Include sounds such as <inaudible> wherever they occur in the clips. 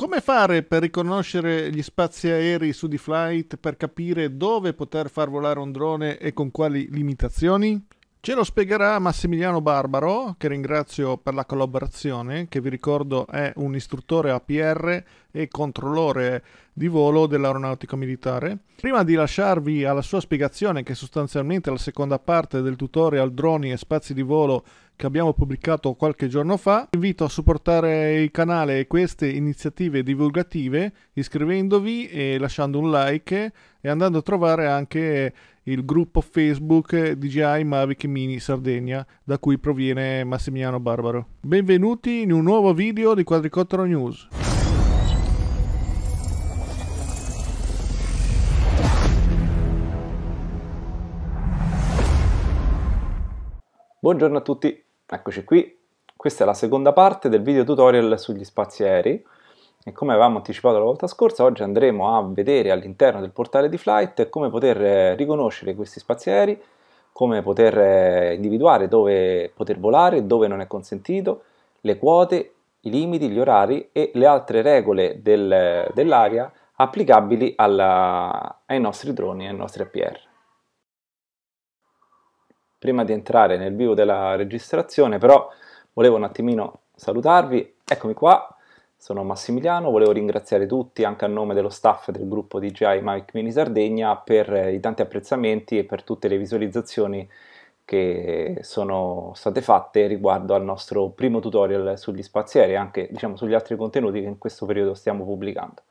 Come fare per riconoscere gli spazi aerei su D-Flight per capire dove poter far volare un drone e con quali limitazioni? Ce lo spiegherà Massimiliano Barbaro, che ringrazio per la collaborazione, che vi ricordo è un istruttore APR e controllore di volo dell'aeronautica militare. Prima di lasciarvi alla sua spiegazione, che sostanzialmente è la seconda parte del tutorial droni e spazi di volo che abbiamo pubblicato qualche giorno fa. Vi invito a supportare il canale e queste iniziative divulgative iscrivendovi e lasciando un like e andando a trovare anche il gruppo Facebook DJI Mavic Mini Sardegna da cui proviene Massimiliano Barbaro. Benvenuti in un nuovo video di Quadricottero News. Buongiorno a tutti Eccoci qui, questa è la seconda parte del video tutorial sugli spazi aerei e come avevamo anticipato la volta scorsa oggi andremo a vedere all'interno del portale di Flight come poter eh, riconoscere questi spazi aerei, come poter eh, individuare dove poter volare, dove non è consentito, le quote, i limiti, gli orari e le altre regole del, dell'area applicabili alla, ai nostri droni e ai nostri APR prima di entrare nel vivo della registrazione, però volevo un attimino salutarvi. Eccomi qua, sono Massimiliano, volevo ringraziare tutti anche a nome dello staff del gruppo DJI Mike Mini Sardegna per eh, i tanti apprezzamenti e per tutte le visualizzazioni che sono state fatte riguardo al nostro primo tutorial sugli spazieri e anche diciamo, sugli altri contenuti che in questo periodo stiamo pubblicando.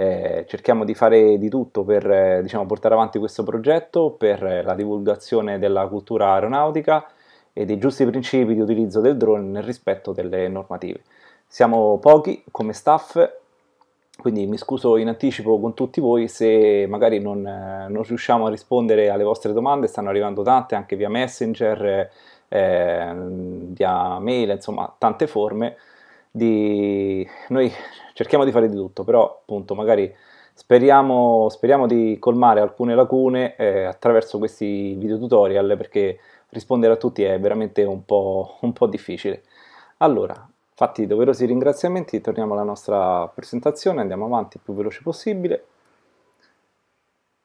Eh, cerchiamo di fare di tutto per eh, diciamo, portare avanti questo progetto, per eh, la divulgazione della cultura aeronautica e dei giusti principi di utilizzo del drone nel rispetto delle normative. Siamo pochi come staff, quindi mi scuso in anticipo con tutti voi se magari non, eh, non riusciamo a rispondere alle vostre domande, stanno arrivando tante anche via messenger, eh, via mail, insomma tante forme di... noi cerchiamo di fare di tutto, però appunto magari speriamo, speriamo di colmare alcune lacune eh, attraverso questi video tutorial perché rispondere a tutti è veramente un po', un po difficile. Allora, fatti doverosi ringraziamenti, torniamo alla nostra presentazione, andiamo avanti il più veloce possibile.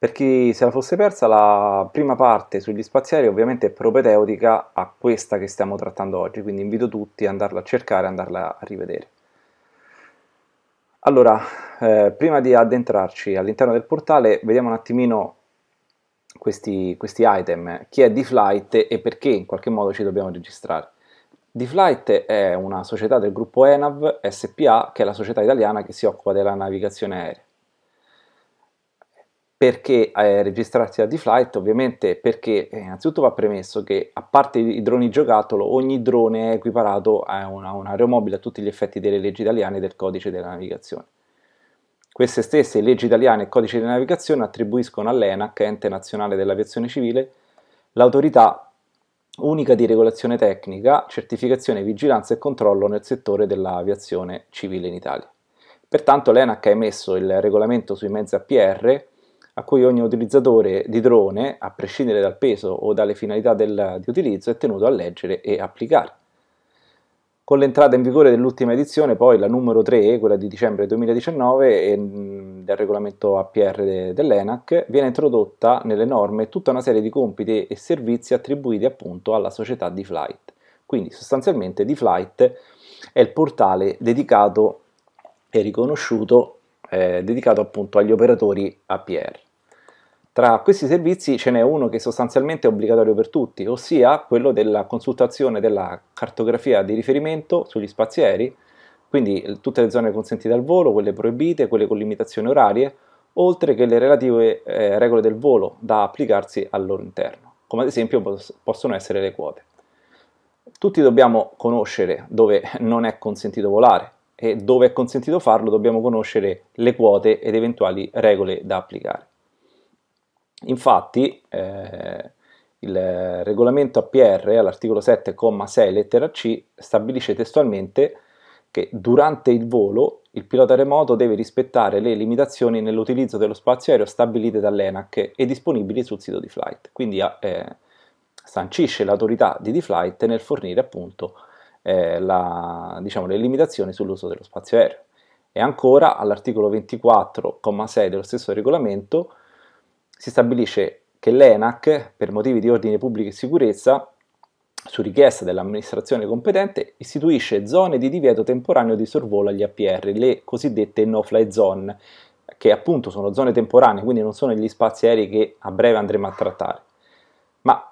Per chi se la fosse persa, la prima parte sugli spaziali ovviamente è propedeutica a questa che stiamo trattando oggi, quindi invito tutti ad andarla a cercare, andarla a rivedere. Allora, eh, prima di addentrarci all'interno del portale, vediamo un attimino questi, questi item, chi è D-Flight e perché in qualche modo ci dobbiamo registrare. D-Flight è una società del gruppo ENAV SPA, che è la società italiana che si occupa della navigazione aerea perché eh, registrarsi a D-Flight? Ovviamente perché eh, innanzitutto va premesso che a parte i droni giocattolo ogni drone è equiparato a, una, a un aeromobile a tutti gli effetti delle leggi italiane e del codice della navigazione. Queste stesse leggi italiane e codice della navigazione attribuiscono all'ENAC, ente nazionale dell'aviazione civile, l'autorità unica di regolazione tecnica, certificazione, vigilanza e controllo nel settore dell'aviazione civile in Italia. Pertanto l'ENAC ha emesso il regolamento sui mezzi APR a cui ogni utilizzatore di drone, a prescindere dal peso o dalle finalità del, di utilizzo, è tenuto a leggere e applicare. Con l'entrata in vigore dell'ultima edizione, poi la numero 3, quella di dicembre 2019, mm, del regolamento APR de, dell'ENAC, viene introdotta nelle norme tutta una serie di compiti e servizi attribuiti appunto alla società di flight. Quindi sostanzialmente di flight è il portale dedicato e riconosciuto eh, dedicato appunto agli operatori APR. Tra questi servizi ce n'è uno che sostanzialmente è obbligatorio per tutti, ossia quello della consultazione della cartografia di riferimento sugli spazi aerei, quindi tutte le zone consentite al volo, quelle proibite, quelle con limitazioni orarie, oltre che le relative eh, regole del volo da applicarsi al loro interno, come ad esempio pos possono essere le quote. Tutti dobbiamo conoscere dove non è consentito volare e dove è consentito farlo dobbiamo conoscere le quote ed eventuali regole da applicare. Infatti eh, il regolamento APR all'articolo 7,6 lettera C stabilisce testualmente che durante il volo il pilota remoto deve rispettare le limitazioni nell'utilizzo dello spazio aereo stabilite dall'ENAC e disponibili sul sito di flight. Quindi eh, sancisce l'autorità di D-Flight nel fornire appunto eh, la, diciamo, le limitazioni sull'uso dello spazio aereo. E ancora all'articolo 24,6 dello stesso regolamento si stabilisce che l'ENAC, per motivi di ordine pubblico e sicurezza, su richiesta dell'amministrazione competente, istituisce zone di divieto temporaneo di sorvolo agli APR, le cosiddette no-fly zone, che appunto sono zone temporanee, quindi non sono gli spazi aerei che a breve andremo a trattare, ma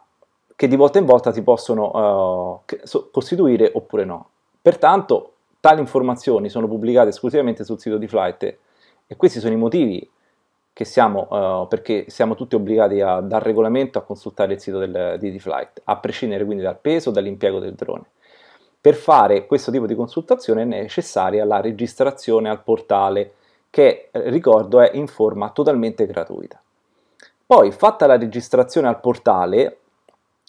che di volta in volta si possono uh, costituire oppure no. Pertanto tali informazioni sono pubblicate esclusivamente sul sito di Flight e questi sono i motivi siamo, uh, perché siamo tutti obbligati a, dal regolamento a consultare il sito del, di D-Flight, a prescindere quindi dal peso o dall'impiego del drone. Per fare questo tipo di consultazione è necessaria la registrazione al portale, che eh, ricordo è in forma totalmente gratuita. Poi, fatta la registrazione al portale,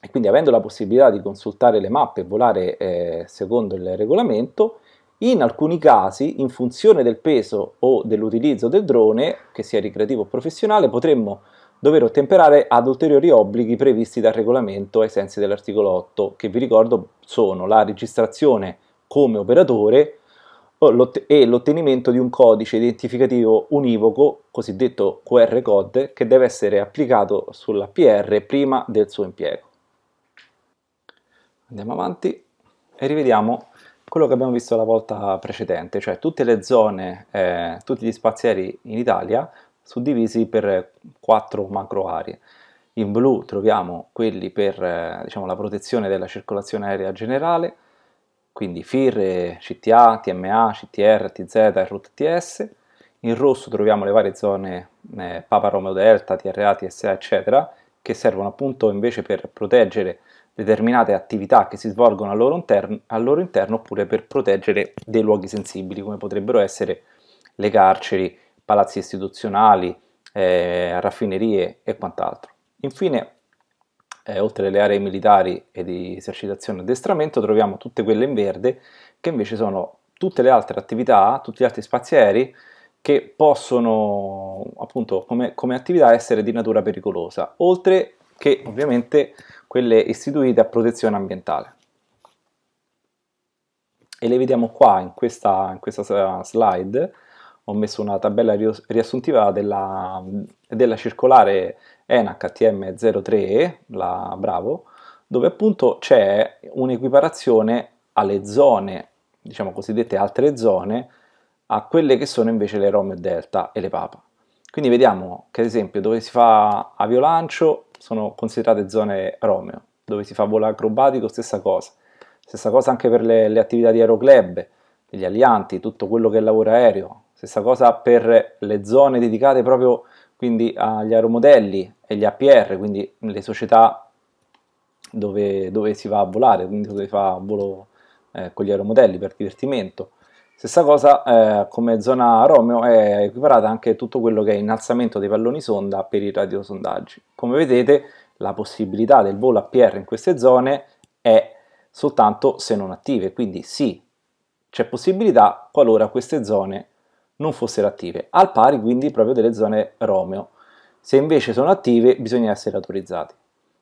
e quindi avendo la possibilità di consultare le mappe e volare eh, secondo il regolamento, in alcuni casi, in funzione del peso o dell'utilizzo del drone, che sia ricreativo o professionale, potremmo dover ottemperare ad ulteriori obblighi previsti dal regolamento ai sensi dell'articolo 8, che vi ricordo sono la registrazione come operatore e l'ottenimento di un codice identificativo univoco, cosiddetto QR code, che deve essere applicato sull'APR prima del suo impiego. Andiamo avanti e rivediamo quello che abbiamo visto la volta precedente, cioè tutte le zone, eh, tutti gli spazi aerei in Italia suddivisi per quattro macro aree. In blu troviamo quelli per eh, diciamo, la protezione della circolazione aerea generale, quindi FIR, CTA, TMA, CTR, TZ e RUT-TS. In rosso troviamo le varie zone eh, Papa Romeo Delta, TRA, TSA, eccetera, che servono appunto invece per proteggere determinate attività che si svolgono al loro, interno, al loro interno oppure per proteggere dei luoghi sensibili come potrebbero essere le carceri, palazzi istituzionali, eh, raffinerie e quant'altro. Infine, eh, oltre alle aree militari e di esercitazione e addestramento, troviamo tutte quelle in verde che invece sono tutte le altre attività, tutti gli altri spazi aerei che possono appunto come, come attività essere di natura pericolosa, oltre che ovviamente quelle istituite a protezione ambientale. E le vediamo qua in questa, in questa slide, ho messo una tabella riassuntiva della, della circolare ENACTM 03, la Bravo, dove appunto c'è un'equiparazione alle zone, diciamo cosiddette altre zone, a quelle che sono invece le Romeo Delta e le Papa. Quindi vediamo che ad esempio dove si fa aviolancio sono considerate zone Romeo, dove si fa volo acrobatico, stessa cosa. Stessa cosa anche per le, le attività di aeroclub, gli alianti, tutto quello che è lavoro aereo. Stessa cosa per le zone dedicate proprio quindi agli aeromodelli e gli APR, quindi le società dove, dove si va a volare, quindi dove si fa volo eh, con gli aeromodelli per divertimento. Stessa cosa eh, come zona Romeo è equiparata anche tutto quello che è innalzamento dei palloni sonda per i radiosondaggi. Come vedete la possibilità del volo a PR in queste zone è soltanto se non attive, quindi sì, c'è possibilità qualora queste zone non fossero attive, al pari quindi proprio delle zone Romeo. Se invece sono attive bisogna essere autorizzati.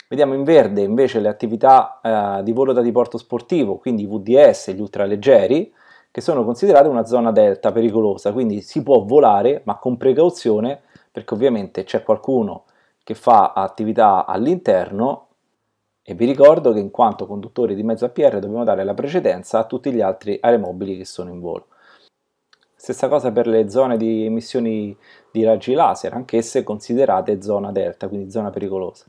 Vediamo in verde invece le attività eh, di volo da diporto sportivo, quindi VDS, gli ultraleggeri, che sono considerate una zona delta pericolosa, quindi si può volare ma con precauzione perché ovviamente c'è qualcuno che fa attività all'interno e vi ricordo che in quanto conduttori di mezzo APR dobbiamo dare la precedenza a tutti gli altri aeromobili che sono in volo. Stessa cosa per le zone di emissioni di raggi laser, anch'esse considerate zona delta, quindi zona pericolosa.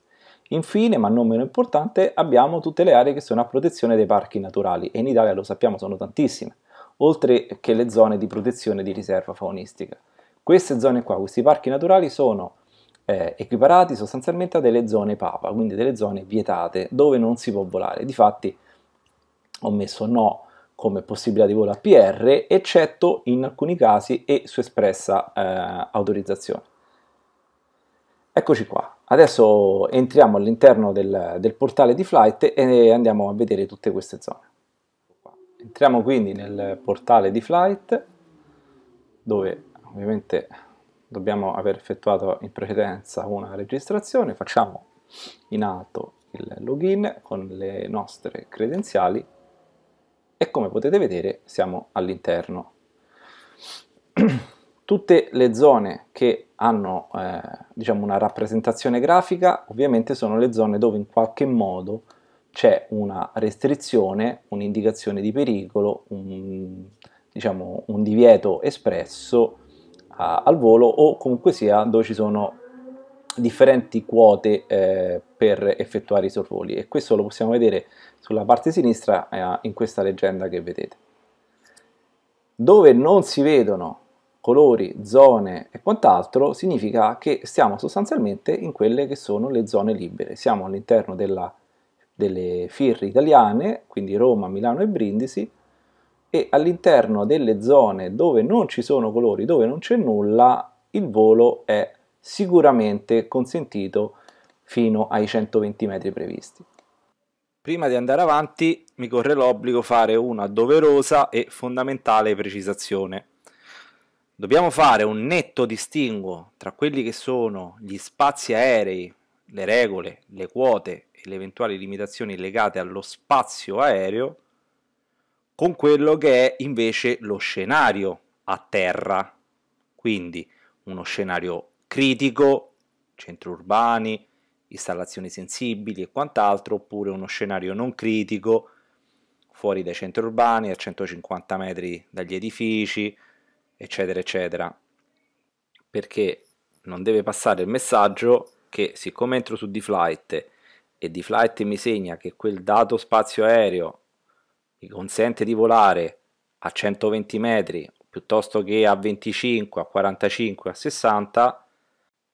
Infine, ma non meno importante, abbiamo tutte le aree che sono a protezione dei parchi naturali e in Italia lo sappiamo sono tantissime oltre che le zone di protezione di riserva faunistica. Queste zone qua, questi parchi naturali sono eh, equiparati sostanzialmente a delle zone papa, quindi delle zone vietate dove non si può volare. Difatti ho messo no come possibilità di volo a PR, eccetto in alcuni casi e su espressa eh, autorizzazione. Eccoci qua, adesso entriamo all'interno del, del portale di flight e andiamo a vedere tutte queste zone. Entriamo quindi nel portale di flight dove ovviamente dobbiamo aver effettuato in precedenza una registrazione, facciamo in alto il login con le nostre credenziali e come potete vedere siamo all'interno. <clears throat> Tutte le zone che hanno eh, diciamo una rappresentazione grafica ovviamente sono le zone dove in qualche modo c'è una restrizione, un'indicazione di pericolo, un, diciamo, un divieto espresso a, al volo o comunque sia dove ci sono differenti quote eh, per effettuare i sorvoli e questo lo possiamo vedere sulla parte sinistra eh, in questa leggenda che vedete. Dove non si vedono colori, zone e quant'altro significa che stiamo sostanzialmente in quelle che sono le zone libere, siamo all'interno della delle firre italiane, quindi Roma, Milano e Brindisi, e all'interno delle zone dove non ci sono colori, dove non c'è nulla, il volo è sicuramente consentito fino ai 120 metri previsti. Prima di andare avanti mi corre l'obbligo fare una doverosa e fondamentale precisazione. Dobbiamo fare un netto distinguo tra quelli che sono gli spazi aerei, le regole, le quote le eventuali limitazioni legate allo spazio aereo con quello che è invece lo scenario a terra, quindi uno scenario critico, centri urbani, installazioni sensibili e quant'altro, oppure uno scenario non critico, fuori dai centri urbani, a 150 metri dagli edifici, eccetera, eccetera. Perché non deve passare il messaggio che siccome entro su d flight e di flight mi segna che quel dato spazio aereo mi consente di volare a 120 metri piuttosto che a 25, a 45, a 60,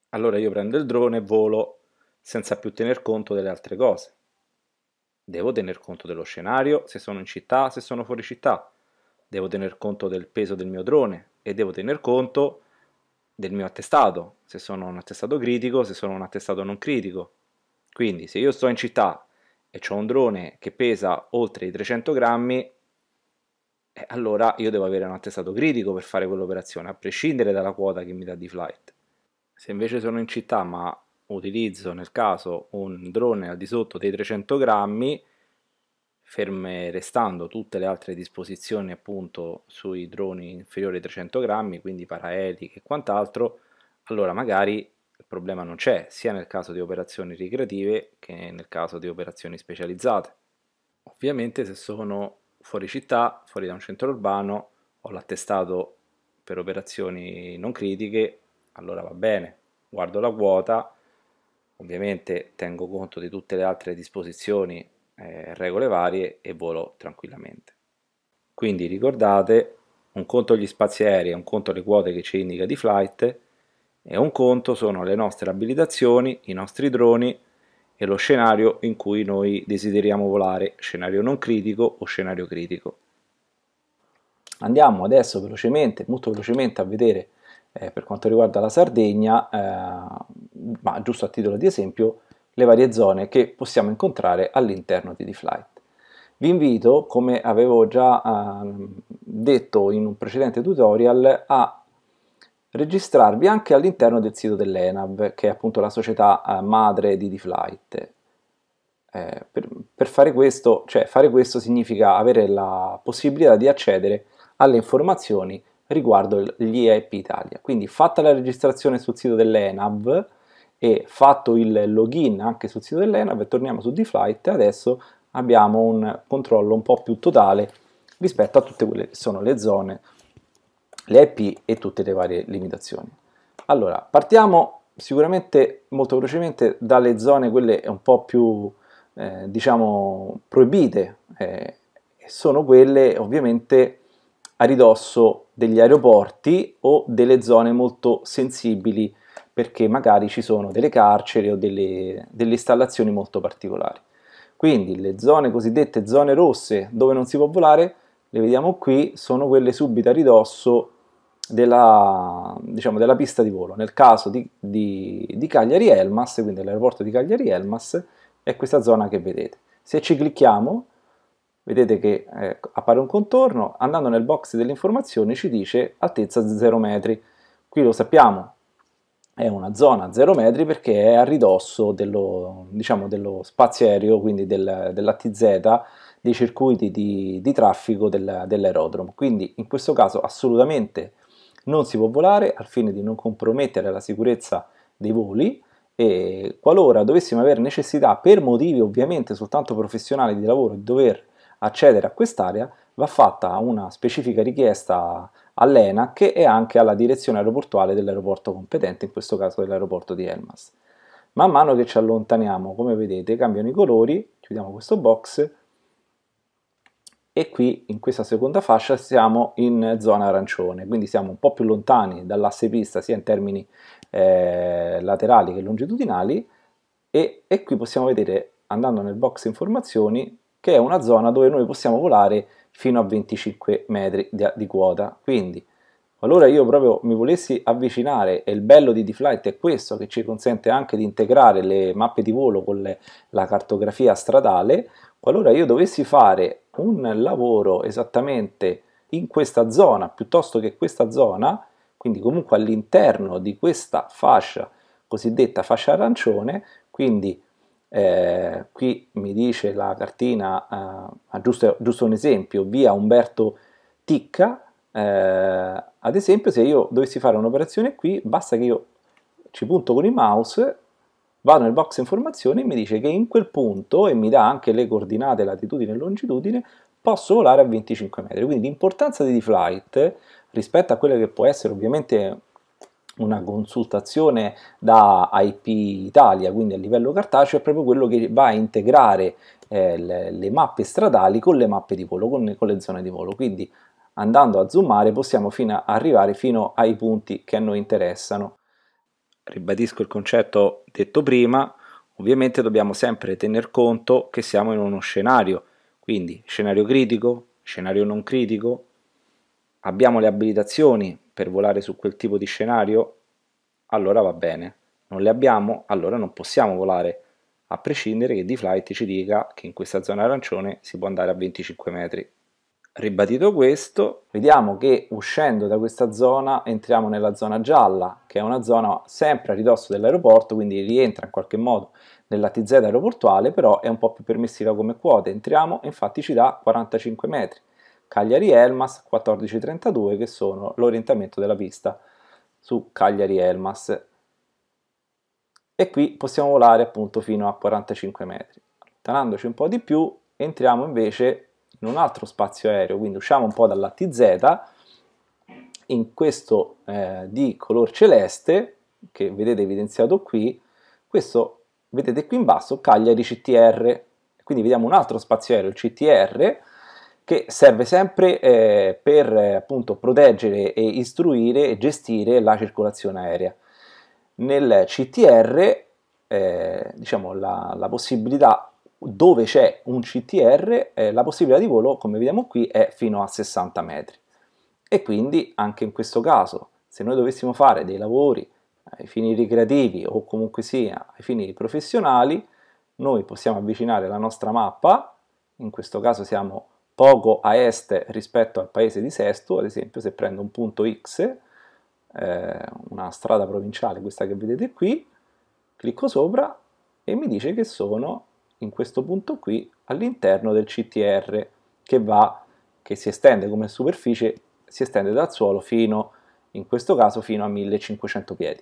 allora io prendo il drone e volo senza più tener conto delle altre cose. Devo tener conto dello scenario, se sono in città, se sono fuori città. Devo tener conto del peso del mio drone e devo tener conto del mio attestato, se sono un attestato critico, se sono un attestato non critico quindi se io sto in città e ho un drone che pesa oltre i 300 grammi, eh, allora io devo avere un attestato critico per fare quell'operazione, a prescindere dalla quota che mi dà di flight. Se invece sono in città ma utilizzo nel caso un drone al di sotto dei 300 grammi, ferme restando tutte le altre disposizioni appunto sui droni inferiori ai 300 grammi, quindi paraeliche e quant'altro, allora magari il problema non c'è sia nel caso di operazioni ricreative che nel caso di operazioni specializzate. Ovviamente se sono fuori città, fuori da un centro urbano, ho l'attestato per operazioni non critiche, allora va bene, guardo la quota, ovviamente tengo conto di tutte le altre disposizioni, eh, regole varie e volo tranquillamente. Quindi ricordate, un conto gli spazi aerei, un conto le quote che ci indica di flight, e un conto sono le nostre abilitazioni, i nostri droni e lo scenario in cui noi desideriamo volare, scenario non critico o scenario critico. Andiamo adesso velocemente, molto velocemente a vedere eh, per quanto riguarda la Sardegna, eh, ma giusto a titolo di esempio, le varie zone che possiamo incontrare all'interno di D-Flight. Vi invito, come avevo già eh, detto in un precedente tutorial, a registrarvi anche all'interno del sito dell'ENAV, che è appunto la società eh, madre di DFlight. Eh, per, per, fare questo, cioè fare questo significa avere la possibilità di accedere alle informazioni riguardo gli EIP Italia. Quindi fatta la registrazione sul sito dell'ENAV e fatto il login anche sul sito dell'ENAV, torniamo su DFlight e adesso abbiamo un controllo un po' più totale rispetto a tutte quelle che sono le zone le IP e tutte le varie limitazioni. Allora, partiamo sicuramente molto velocemente dalle zone, quelle un po' più, eh, diciamo, proibite, eh, sono quelle ovviamente a ridosso degli aeroporti o delle zone molto sensibili perché magari ci sono delle carceri o delle, delle installazioni molto particolari. Quindi le zone cosiddette zone rosse dove non si può volare, le vediamo qui, sono quelle subito a ridosso della, diciamo, della, pista di volo. Nel caso di, di, di Cagliari Elmas, quindi l'aeroporto di Cagliari Elmas, è questa zona che vedete. Se ci clicchiamo, vedete che eh, appare un contorno, andando nel box delle informazioni ci dice altezza 0 metri. Qui lo sappiamo, è una zona 0 metri perché è a ridosso dello, diciamo, dello spazio aereo, quindi del, dell'ATZ, dei circuiti di, di traffico del, dell'aerodromo. Quindi in questo caso assolutamente non si può volare al fine di non compromettere la sicurezza dei voli e qualora dovessimo avere necessità per motivi ovviamente soltanto professionali di lavoro di dover accedere a quest'area va fatta una specifica richiesta all'ENAC e anche alla direzione aeroportuale dell'aeroporto competente, in questo caso dell'aeroporto di Elmas. Man mano che ci allontaniamo, come vedete, cambiano i colori, chiudiamo questo box e qui in questa seconda fascia siamo in zona arancione, quindi siamo un po' più lontani dall'asse pista sia in termini eh, laterali che longitudinali e, e qui possiamo vedere andando nel box informazioni che è una zona dove noi possiamo volare fino a 25 metri di, di quota, quindi qualora io proprio mi volessi avvicinare, e il bello di D-Flight è questo, che ci consente anche di integrare le mappe di volo con le, la cartografia stradale, qualora io dovessi fare un lavoro esattamente in questa zona piuttosto che questa zona, quindi comunque all'interno di questa fascia cosiddetta fascia arancione, quindi eh, qui mi dice la cartina, eh, giusto, giusto, un esempio, via Umberto Ticca, eh, ad esempio se io dovessi fare un'operazione qui, basta che io ci punto con il mouse vado nel box informazioni e mi dice che in quel punto, e mi dà anche le coordinate latitudine e longitudine, posso volare a 25 metri. Quindi l'importanza di D-Flight rispetto a quella che può essere ovviamente una consultazione da IP Italia, quindi a livello cartaceo, è proprio quello che va a integrare eh, le, le, mappe stradali con le mappe di volo, con, con le zone di volo. Quindi andando a zoomare possiamo fino a arrivare fino ai punti che a noi interessano ribadisco il concetto detto prima, ovviamente dobbiamo sempre tener conto che siamo in uno scenario, quindi scenario critico, scenario non critico, abbiamo le abilitazioni per volare su quel tipo di scenario, allora va bene, non le abbiamo, allora non possiamo volare, a prescindere che D-Flight ci dica che in questa zona arancione si può andare a 25 metri Ribadito questo, vediamo che uscendo da questa zona entriamo nella zona gialla, che è una zona sempre a ridosso dell'aeroporto, quindi rientra in qualche modo nella TZ aeroportuale, però è un po' più permissiva come quota. Entriamo, infatti ci dà 45 metri. Cagliari Elmas 14.32 che sono l'orientamento della pista su Cagliari Elmas. E qui possiamo volare appunto fino a 45 metri. Allontanandoci un po' di più, entriamo invece in un altro spazio aereo, quindi usciamo un po' dalla TZ, in questo eh, di color celeste, che vedete evidenziato qui, questo vedete qui in basso Cagliari CTR, quindi vediamo un altro spazio aereo, il CTR, che serve sempre eh, per appunto proteggere e istruire e gestire la circolazione aerea. Nel CTR eh, diciamo la, la possibilità dove c'è un CTR eh, la possibilità di volo, come vediamo qui, è fino a 60 metri. E quindi anche in questo caso, se noi dovessimo fare dei lavori ai fini ricreativi o comunque sia ai fini professionali, noi possiamo avvicinare la nostra mappa, in questo caso siamo poco a est rispetto al paese di Sesto, ad esempio se prendo un punto X, eh, una strada provinciale, questa che vedete qui, clicco sopra e mi dice che sono in questo punto qui all'interno del CTR che, va, che si estende come superficie, si estende dal suolo fino, in questo caso, fino a 1500 piedi.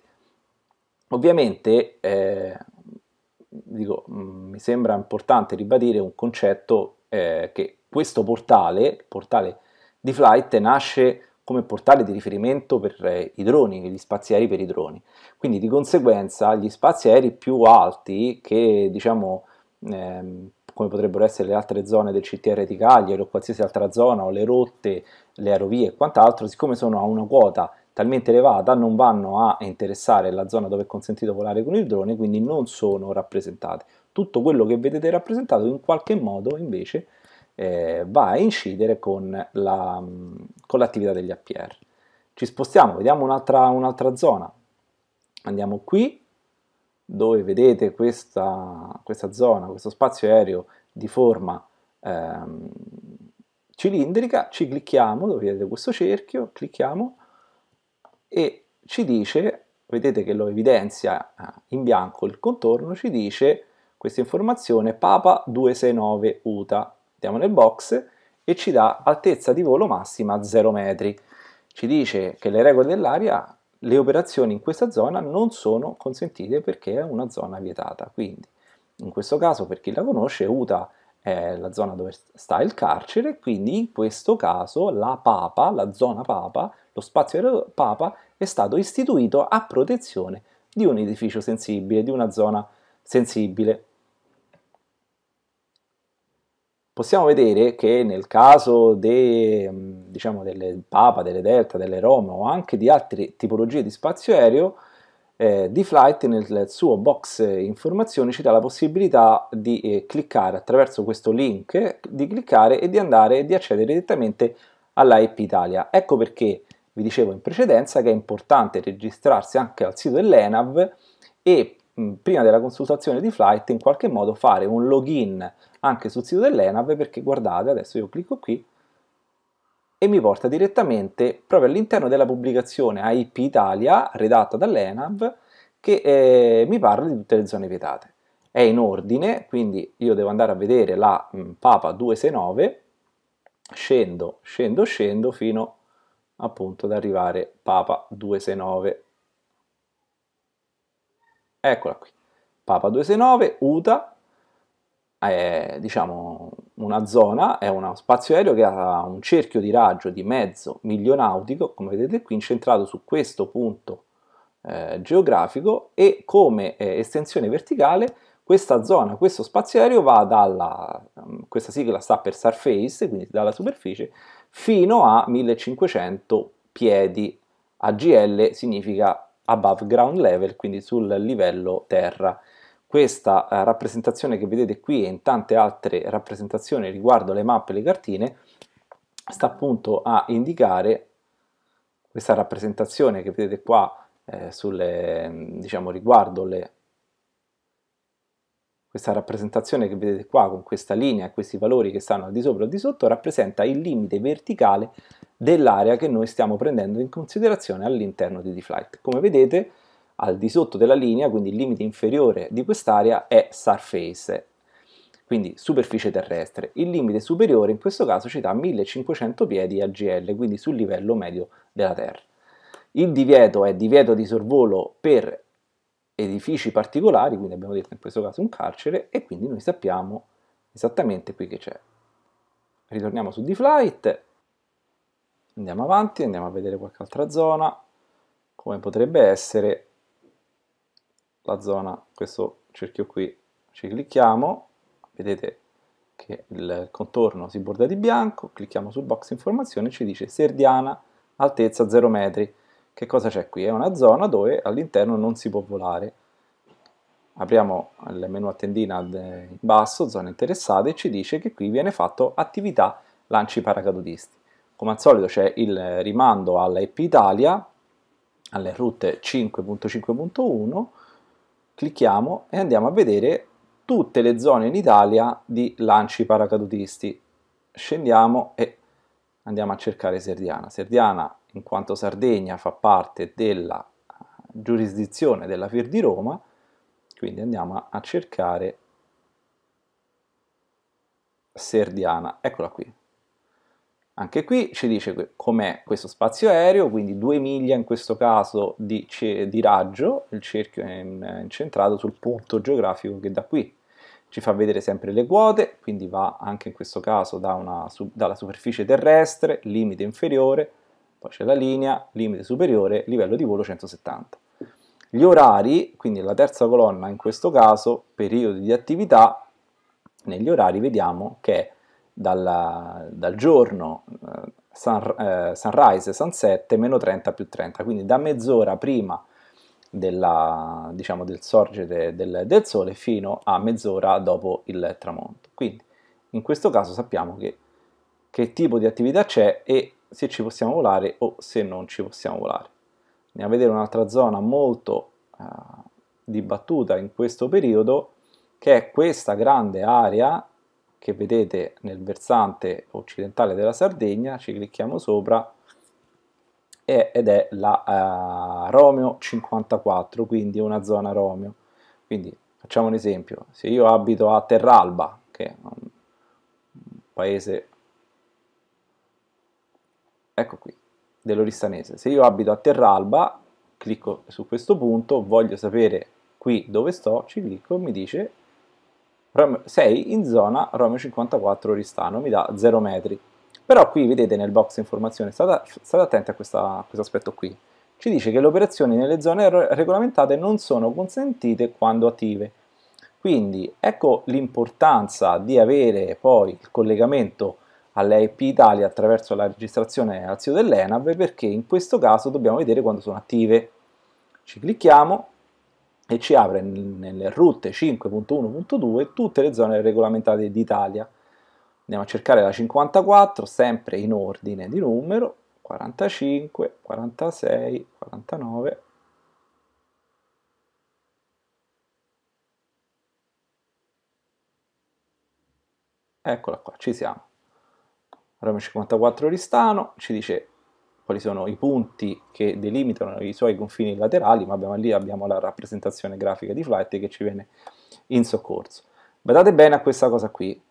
Ovviamente, eh, dico, mh, mm, mi sembra importante ribadire un concetto eh, che questo portale, il portale di Flight, nasce come portale di riferimento per eh, i droni, gli spazi aerei per i droni. Quindi di conseguenza gli spazi aerei più alti che diciamo ehm, come potrebbero essere le altre zone del CTR di Cagliari o qualsiasi altra zona o le rotte, le aerovie e quant'altro, siccome sono a una quota talmente elevata non vanno a interessare la zona dove è consentito volare con il drone, quindi non sono rappresentate. Tutto quello che vedete rappresentato in qualche modo invece eh, va a incidere con, la, con l'attività degli APR. Ci spostiamo, vediamo un'altra, un'altra zona. Andiamo qui, dove vedete questa, questa zona, questo spazio aereo di forma ehm, cilindrica, ci clicchiamo, dove vedete questo cerchio, clicchiamo e ci dice, vedete che lo evidenzia eh, in bianco il contorno, ci dice questa informazione Papa 269 UTA. Andiamo nel box e ci dà altezza di volo massima 0 metri. Ci dice che le regole dell'aria le operazioni in questa zona non sono consentite perché è una zona vietata. Quindi, in questo caso, per chi la conosce, UTA è la zona dove sta il carcere, quindi in questo caso la Papa, la zona Papa, lo spazio aereo Papa è stato istituito a protezione di un edificio sensibile, di una zona sensibile. possiamo vedere che nel caso de, mm, diciamo, delle Papa, delle Delta, delle Roma o anche di altre tipologie di spazio aereo, eh, D-Flight nel suo box informazioni ci dà la possibilità di eh, cliccare attraverso questo link, di cliccare e di andare e di accedere direttamente all'AIP Italia. Ecco perché vi dicevo in precedenza che è importante registrarsi anche al sito dell'ENAV e mh, mm, prima della consultazione di flight in qualche modo fare un login anche sul sito dell'ENAV perché guardate adesso io clicco qui e mi porta direttamente proprio all'interno della pubblicazione AIP Italia redatta dall'ENAV che eh, mi parla di tutte le zone vietate. È in ordine, quindi io devo andare a vedere la mh, mm, Papa 269, scendo, scendo, scendo fino appunto ad arrivare Papa 269. Eccola qui, Papa 269, UTA, è diciamo, una zona, è uno spazio aereo che ha un cerchio di raggio di mezzo miglio nautico, come vedete qui, incentrato su questo punto eh, geografico e come eh, estensione verticale questa zona, questo spazio aereo va dalla, mm, questa sigla sta per surface, quindi dalla superficie, fino a 1500 piedi, AGL significa above ground level, quindi sul livello terra. Questa eh, rappresentazione che vedete qui e in tante altre rappresentazioni riguardo le mappe e le cartine sta appunto a indicare questa rappresentazione che vedete qua eh, sulle, diciamo, riguardo le, questa rappresentazione che vedete qua con questa linea e questi valori che stanno al di sopra o al di sotto rappresenta il limite verticale dell'area che noi stiamo prendendo in considerazione all'interno di D-Flight. Come vedete al di sotto della linea, quindi il limite inferiore di quest'area è surface, quindi superficie terrestre. Il limite superiore in questo caso ci dà 1500 piedi a GL, quindi sul livello medio della Terra. Il divieto è divieto di sorvolo per edifici particolari, quindi abbiamo detto in questo caso un carcere, e quindi noi sappiamo esattamente qui che c'è. Ritorniamo su D-Flight, andiamo avanti, andiamo a vedere qualche altra zona, come potrebbe essere la zona, questo cerchio qui, ci clicchiamo, vedete che il contorno si borda di bianco, clicchiamo su box informazioni e ci dice Serdiana, altezza 0 metri. Che cosa c'è qui? È una zona dove all'interno non si può volare. Apriamo il menu a tendina in basso, zone interessate, e ci dice che qui viene fatto attività lanci paracadutisti. Come al solito c'è il rimando alla EP Italia, alle route 5.5.1, clicchiamo e andiamo a vedere tutte le zone in Italia di lanci paracadutisti. Scendiamo e andiamo a cercare Serdiana. Serdiana, in quanto Sardegna, fa parte della giurisdizione della FIR di Roma, quindi andiamo a cercare Serdiana. Eccola qui. Anche qui ci dice com'è questo spazio aereo, quindi 2 miglia in questo caso di, di raggio, il cerchio è incentrato sul punto geografico che da qui ci fa vedere sempre le quote, quindi va anche in questo caso da una, su, dalla superficie terrestre, limite inferiore, poi c'è la linea, limite superiore, livello di volo 170. Gli orari, quindi la terza colonna in questo caso, periodi di attività, negli orari vediamo che è dalla, dal giorno eh, sun, eh, sunrise, sunset, meno 30 più 30, quindi da mezz'ora prima della, diciamo, del sorgere del, del sole fino a mezz'ora dopo il tramonto. Quindi in questo caso sappiamo che, che tipo di attività c'è e se ci possiamo volare o se non ci possiamo volare. Andiamo a vedere un'altra zona molto eh, dibattuta in questo periodo che è questa grande area che vedete nel versante occidentale della Sardegna, ci clicchiamo sopra ed è la uh, Romeo 54, quindi una zona Romeo. Quindi facciamo un esempio, se io abito a Terralba, che è un paese, ecco qui, dell'Oristanese, se io abito a Terralba, clicco su questo punto, voglio sapere qui dove sto, ci clicco, mi dice 6 in zona Romeo 54 Oristano, mi dà 0 metri. Però qui vedete nel box informazione, state, state attenti a, questa, a questo aspetto qui. Ci dice che le operazioni nelle zone regolamentate non sono consentite quando attive. Quindi ecco l'importanza di avere poi il collegamento alle IP Italia attraverso la registrazione al sito dell'ENAV perché in questo caso dobbiamo vedere quando sono attive. Ci clicchiamo e ci apre nelle route 5.1.2 tutte le zone regolamentate d'Italia. Andiamo a cercare la 54, sempre in ordine di numero, 45, 46, 49, Eccola qua, ci siamo. Roma 54 Ristano ci dice quali sono i punti che delimitano i suoi confini laterali, ma abbiamo, lì abbiamo la rappresentazione grafica di flight che ci viene in soccorso. Badate bene a questa cosa qui,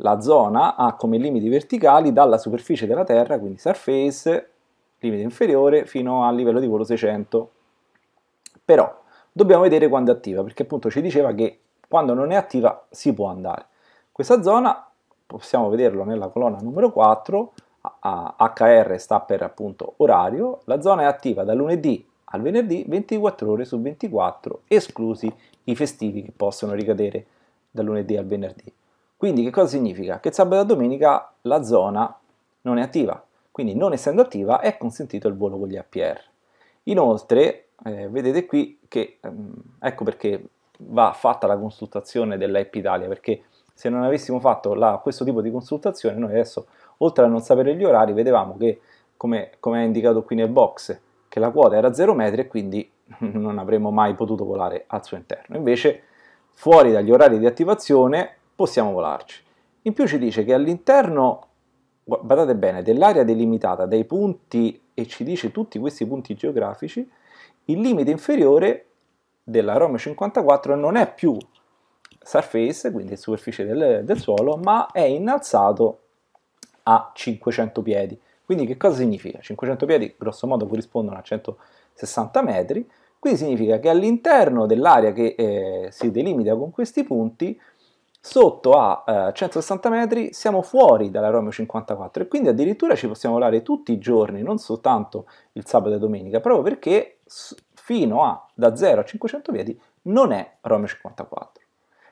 la zona ha come limiti verticali dalla superficie della Terra, quindi surface, limite inferiore, fino al livello di volo 600. Però dobbiamo vedere quando è attiva, perché appunto ci diceva che quando non è attiva si può andare. Questa zona, possiamo vederlo nella colonna numero 4, HR sta per appunto orario, la zona è attiva da lunedì al venerdì 24 ore su 24, esclusi i festivi che possono ricadere da lunedì al venerdì. Quindi che cosa significa? Che sabato e domenica la zona non è attiva, quindi non essendo attiva è consentito il volo con gli APR. Inoltre eh, vedete qui che ehm, ecco perché va fatta la consultazione dell'App Italia, perché se non avessimo fatto la, questo tipo di consultazione noi adesso oltre a non sapere gli orari, vedevamo che, come, come è indicato qui nel box, che la quota era 0 metri e quindi <laughs> non avremmo mai potuto volare al suo interno. Invece, fuori dagli orari di attivazione, possiamo volarci. In più ci dice che all'interno, guardate bene, dell'area delimitata dai punti, e ci dice tutti questi punti geografici, il limite inferiore della ROM 54 non è più surface, quindi superficie del, del suolo, ma è innalzato a 500 piedi. Quindi che cosa significa? 500 piedi grosso modo corrispondono a 160 metri, quindi significa che all'interno dell'area che eh, si delimita con questi punti, sotto a eh, 160 metri siamo fuori dalla Romeo 54 e quindi addirittura ci possiamo volare tutti i giorni, non soltanto il sabato e domenica, proprio perché fino a da 0 a 500 piedi non è Romeo 54.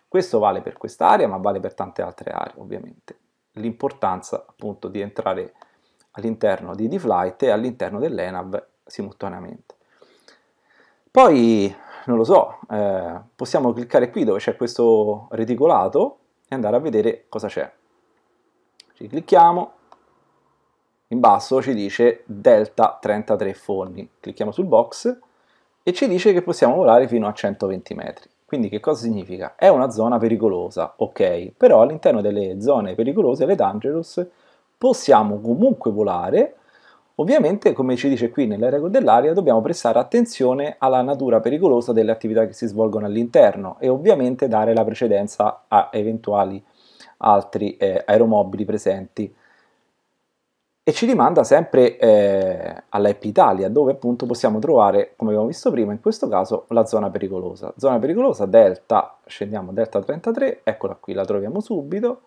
Questo vale per quest'area, ma vale per tante altre aree, ovviamente l'importanza appunto di entrare all'interno di D-Flight e all'interno dell'ENAV simultaneamente. Poi, non lo so, eh, possiamo cliccare qui dove c'è questo reticolato e andare a vedere cosa c'è. Ci clicchiamo, in basso ci dice delta 33 forni, clicchiamo sul box e ci dice che possiamo volare fino a 120 metri. Quindi che cosa significa? È una zona pericolosa, ok, però all'interno delle zone pericolose, le dangerous, possiamo comunque volare, Ovviamente, come ci dice qui nelle regole dell'aria, dobbiamo prestare attenzione alla natura pericolosa delle attività che si svolgono all'interno e ovviamente dare la precedenza a eventuali altri eh, aeromobili presenti e ci rimanda sempre eh, alla Italia, dove appunto possiamo trovare, come abbiamo visto prima, in questo caso la zona pericolosa. Zona pericolosa delta, scendiamo delta 33, eccola qui, la troviamo subito.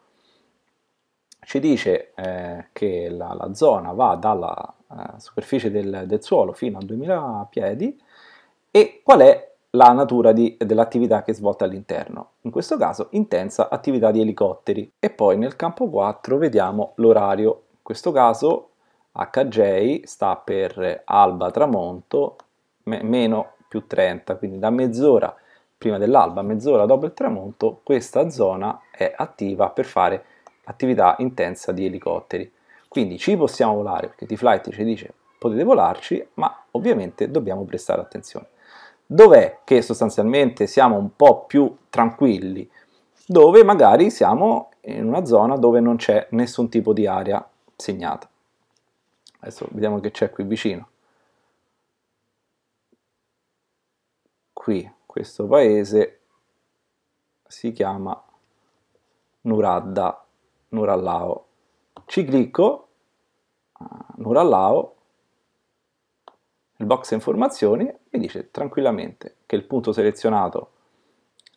Ci dice eh, che la, la, zona va dalla eh, superficie del, del, suolo fino a 2000 piedi e qual è la natura dell'attività che è svolta all'interno. In questo caso intensa attività di elicotteri. E poi nel campo 4 vediamo l'orario questo caso HJ sta per alba tramonto me- meno più 30, quindi da mezz'ora prima dell'alba, mezz'ora dopo il tramonto, questa zona è attiva per fare attività intensa di elicotteri. Quindi ci possiamo volare perché T-Flight ci dice potete volarci, ma ovviamente dobbiamo prestare attenzione. Dov'è che sostanzialmente siamo un po' più tranquilli? Dove magari siamo in una zona dove non c'è nessun tipo di aria segnata. Adesso vediamo che c'è qui vicino. Qui, questo paese si chiama Nuradda, Nurallao. Ci clicco, ah, Nurallao, il box informazioni mi dice tranquillamente che il punto selezionato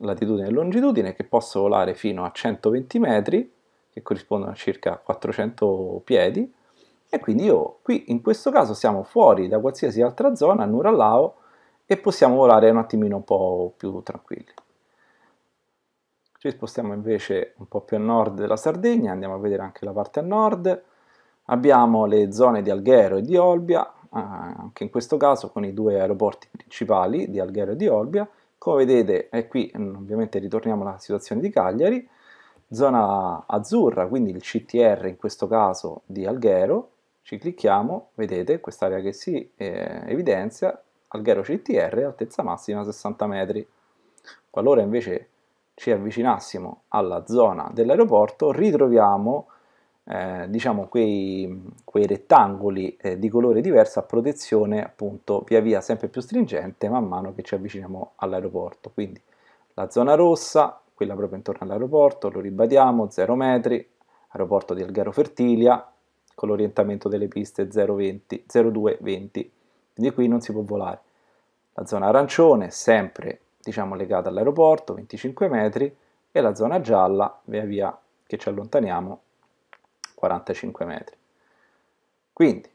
latitudine e longitudine che posso volare fino a 120 metri che corrispondono a circa 400 piedi e quindi io qui in questo caso siamo fuori da qualsiasi altra zona, Nurallao, e possiamo volare un attimino un po' più tranquilli. Ci spostiamo invece un po' più a nord della Sardegna, andiamo a vedere anche la parte a nord, abbiamo le zone di Alghero e di Olbia, eh, anche in questo caso con i due aeroporti principali di Alghero e di Olbia, come vedete, e eh, qui mm, ovviamente ritorniamo alla situazione di Cagliari, zona azzurra, quindi il CTR in questo caso di Alghero, ci clicchiamo, vedete quest'area che si eh, evidenzia, Alghero CTR, altezza massima 60 metri. Qualora invece ci avvicinassimo alla zona dell'aeroporto, ritroviamo eh, diciamo quei, quei rettangoli eh, di colore diverso a protezione appunto via via sempre più stringente man mano che ci avviciniamo all'aeroporto. Quindi la zona rossa quella proprio intorno all'aeroporto, lo ribadiamo, 0 metri, aeroporto di Alghero Fertilia, con l'orientamento delle piste 0,20, 0,2,20, quindi qui non si può volare. La zona arancione, sempre diciamo legata all'aeroporto, 25 metri, e la zona gialla, via via che ci allontaniamo, 45 metri. Quindi,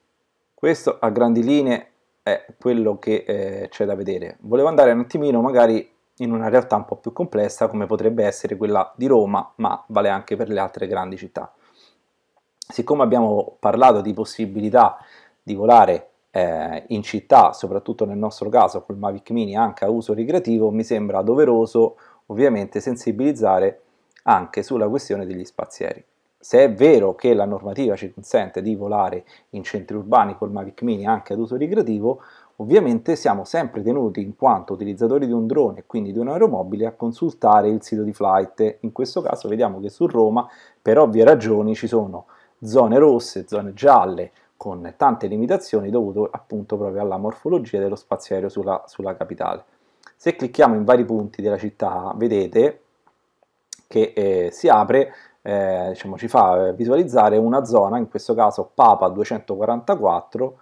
questo a grandi linee è quello che eh, c'è da vedere. Volevo andare un attimino magari in una realtà un po' più complessa come potrebbe essere quella di Roma, ma vale anche per le altre grandi città. Siccome abbiamo parlato di possibilità di volare eh, in città, soprattutto nel nostro caso col Mavic Mini anche a uso ricreativo, mi sembra doveroso ovviamente sensibilizzare anche sulla questione degli spazieri. Se è vero che la normativa ci consente di volare in centri urbani col Mavic Mini anche ad uso ricreativo, Ovviamente siamo sempre tenuti in quanto utilizzatori di un drone e quindi di un aeromobile, a consultare il sito di flight. In questo caso vediamo che su Roma per ovvie ragioni ci sono zone rosse, zone gialle con tante limitazioni dovute appunto proprio alla morfologia dello spazio aereo sulla, sulla capitale. Se clicchiamo in vari punti della città vedete che eh, si apre eh, diciamo, ci fa eh, visualizzare una zona, in questo caso Papa 244,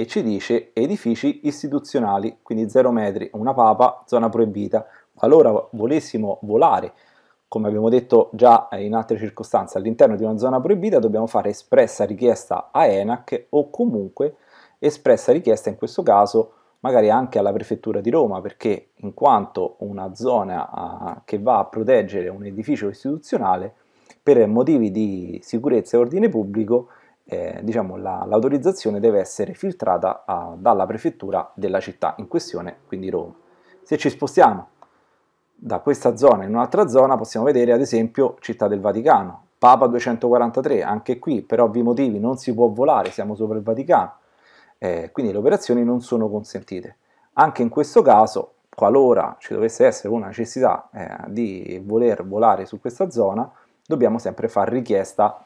e ci dice edifici istituzionali, quindi 0 metri, una papa, zona proibita. Qualora volessimo volare, come abbiamo detto già eh, in altre circostanze, all'interno di una zona proibita dobbiamo fare espressa richiesta a ENAC o comunque espressa richiesta in questo caso magari anche alla prefettura di Roma perché in quanto una zona ah, che va a proteggere un edificio istituzionale per motivi di sicurezza e ordine pubblico eh, diciamo, la, l'autorizzazione deve essere filtrata a, dalla prefettura della città in questione, quindi Roma. Se ci spostiamo da questa zona in un'altra zona possiamo vedere ad esempio Città del Vaticano, Papa 243, anche qui per ovvi motivi non si può volare, siamo sopra il Vaticano, eh, quindi le operazioni non sono consentite. Anche in questo caso, qualora ci dovesse essere una necessità eh, di voler volare su questa zona, dobbiamo sempre fare richiesta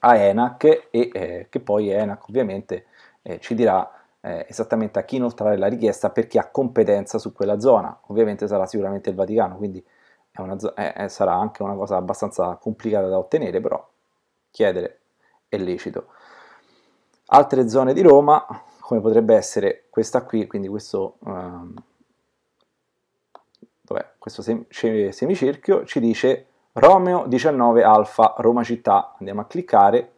a ENAC e eh, che poi ENAC ovviamente eh, ci dirà eh, esattamente a chi inoltrare la richiesta per chi ha competenza su quella zona. Ovviamente sarà sicuramente il Vaticano, quindi zona, eh, eh, sarà anche una cosa abbastanza complicata da ottenere, però chiedere è lecito. Altre zone di Roma, come potrebbe essere questa qui, quindi questo, ehm, questo sem semicirchio, ci dice Romeo 19 Alfa Roma Città, andiamo a cliccare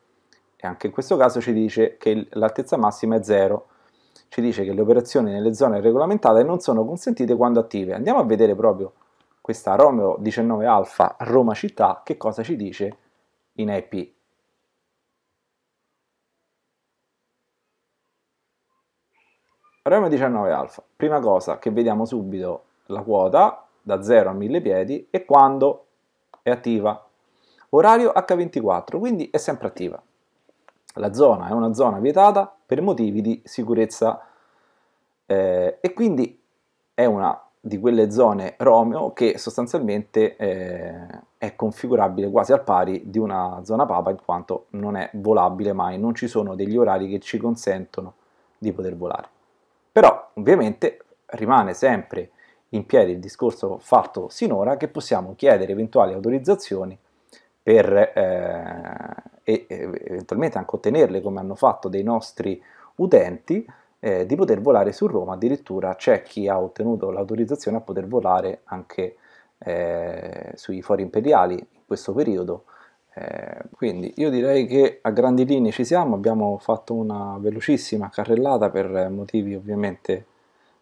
e anche in questo caso ci dice che l'altezza massima è 0, ci dice che le operazioni nelle zone regolamentate non sono consentite quando attive. Andiamo a vedere proprio questa Romeo 19 Alfa Roma Città che cosa ci dice in IP. Romeo 19 Alfa, prima cosa che vediamo subito la quota da 0 a 1000 piedi e quando è attiva, orario H24, quindi è sempre attiva. La zona è una zona vietata per motivi di sicurezza eh, e quindi è una di quelle zone Romeo che sostanzialmente eh, è configurabile quasi al pari di una zona Papa in quanto non è volabile mai, non ci sono degli orari che ci consentono di poter volare. Però ovviamente rimane sempre in piedi il discorso fatto sinora che possiamo chiedere eventuali autorizzazioni per eh, e, eventualmente anche ottenerle come hanno fatto dei nostri utenti eh, di poter volare su Roma, addirittura c'è chi ha ottenuto l'autorizzazione a poter volare anche eh, sui fori imperiali in questo periodo. Eh, quindi io direi che a grandi linee ci siamo, abbiamo fatto una velocissima carrellata per motivi ovviamente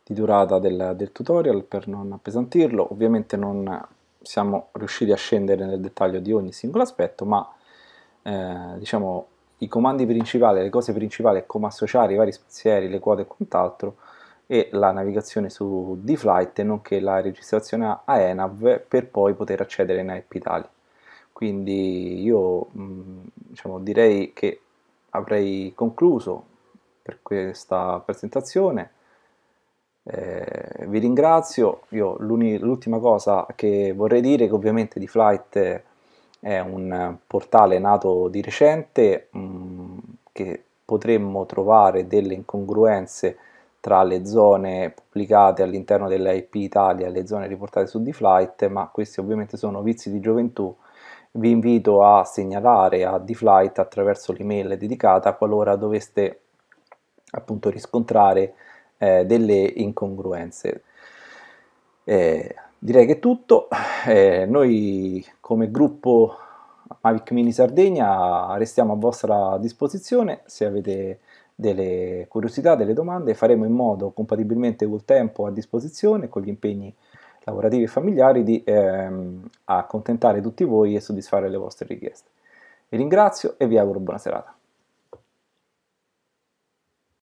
di durata del, del tutorial per non appesantirlo, ovviamente non siamo riusciti a scendere nel dettaglio di ogni singolo aspetto, ma eh, diciamo i comandi principali, le cose principali, come associare i vari spazieri, le quote e quant'altro, e la navigazione su D-Flight, nonché la registrazione a ENAV per poi poter accedere in App Italia. Quindi io mh, mm, diciamo, direi che avrei concluso per questa presentazione eh, vi ringrazio, io l'ultima cosa che vorrei dire è che ovviamente di Flight è un portale nato di recente mh, mm, che potremmo trovare delle incongruenze tra le zone pubblicate all'interno dell'IP Italia e le zone riportate su DFlight, ma questi ovviamente sono vizi di gioventù. Vi invito a segnalare a DFlight attraverso l'email dedicata qualora doveste appunto riscontrare eh, delle incongruenze. Eh, direi che è tutto. Eh, noi come gruppo Mavic Mini Sardegna restiamo a vostra disposizione se avete delle curiosità, delle domande, faremo in modo compatibilmente col tempo a disposizione, con gli impegni lavorativi e familiari di ehm, accontentare tutti voi e soddisfare le vostre richieste. Vi ringrazio e vi auguro buona serata.